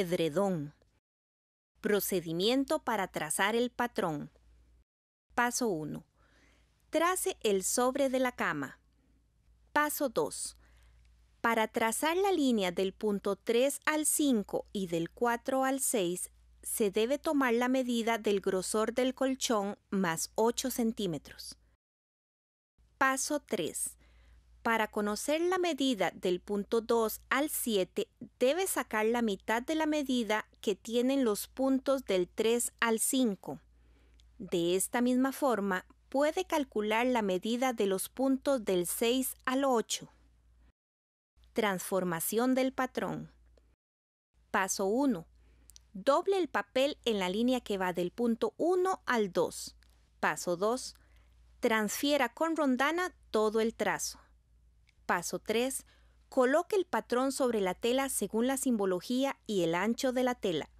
Edredón. Procedimiento para trazar el patrón. Paso 1. Trace el sobre de la cama. Paso 2. Para trazar la línea del punto 3 al 5 y del 4 al 6, se debe tomar la medida del grosor del colchón más 8 centímetros. Paso 3. Para conocer la medida del punto 2 al 7, debe sacar la mitad de la medida que tienen los puntos del 3 al 5. De esta misma forma, puede calcular la medida de los puntos del 6 al 8. Transformación del patrón. Paso 1. Doble el papel en la línea que va del punto 1 al 2. Paso 2. Transfiera con rondana todo el trazo. Paso 3. Coloque el patrón sobre la tela según la simbología y el ancho de la tela.